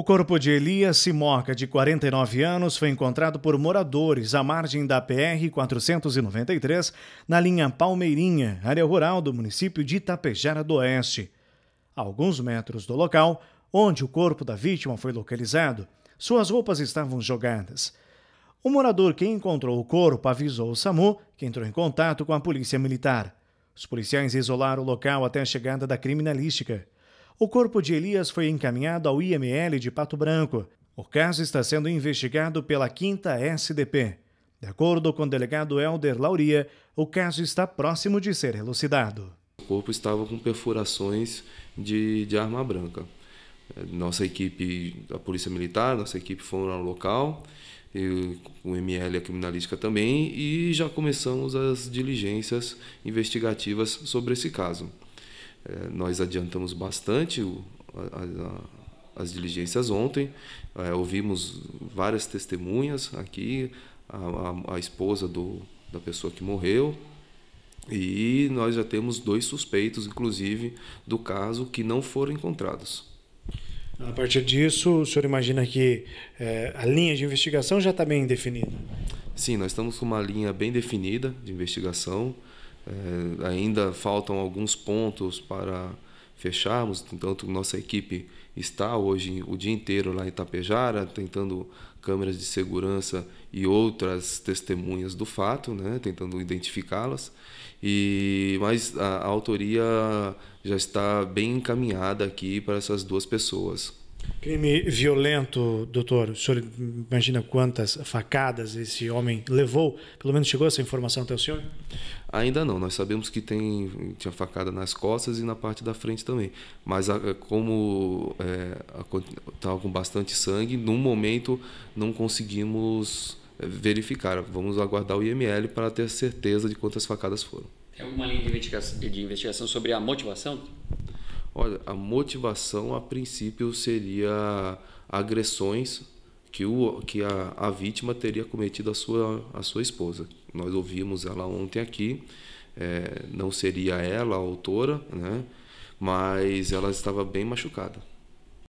O corpo de Elias Simoca, de 49 anos, foi encontrado por moradores à margem da PR-493, na linha Palmeirinha, área rural do município de Itapejara do Oeste. A alguns metros do local, onde o corpo da vítima foi localizado, suas roupas estavam jogadas. O morador que encontrou o corpo avisou o SAMU, que entrou em contato com a polícia militar. Os policiais isolaram o local até a chegada da criminalística. O corpo de Elias foi encaminhado ao IML de Pato Branco. O caso está sendo investigado pela 5 SDP. De acordo com o delegado Helder Lauria, o caso está próximo de ser elucidado. O corpo estava com perfurações de, de arma branca. É, nossa equipe, a Polícia Militar, nossa equipe foram ao local, o ML a criminalística também, e já começamos as diligências investigativas sobre esse caso. Eh, nós adiantamos bastante o, a, a, as diligências ontem, eh, ouvimos várias testemunhas aqui, a, a esposa do, da pessoa que morreu, e nós já temos dois suspeitos, inclusive, do caso que não foram encontrados. A partir disso, o senhor imagina que é, a linha de investigação já está bem definida? Sim, nós estamos com uma linha bem definida de investigação. É, ainda faltam alguns pontos para fecharmos, tanto nossa equipe está hoje o dia inteiro lá em Itapejara, tentando câmeras de segurança e outras testemunhas do fato, né, tentando identificá-las. E mas a, a autoria já está bem encaminhada aqui para essas duas pessoas. Crime violento, doutor. O senhor imagina quantas facadas esse homem levou? Pelo menos chegou essa informação até o senhor? Ainda não. Nós sabemos que tem tinha facada nas costas e na parte da frente também. Mas ah, como estava é, tá com bastante sangue, num momento não conseguimos é, verificar. Vamos aguardar o IML para ter certeza de quantas facadas foram. Tem alguma linha de investigação, de investigação sobre a motivação Olha, a motivação a princípio seria agressões que, o, que a, a vítima teria cometido a sua, a sua esposa. Nós ouvimos ela ontem aqui, é, não seria ela a autora, né? mas ela estava bem machucada.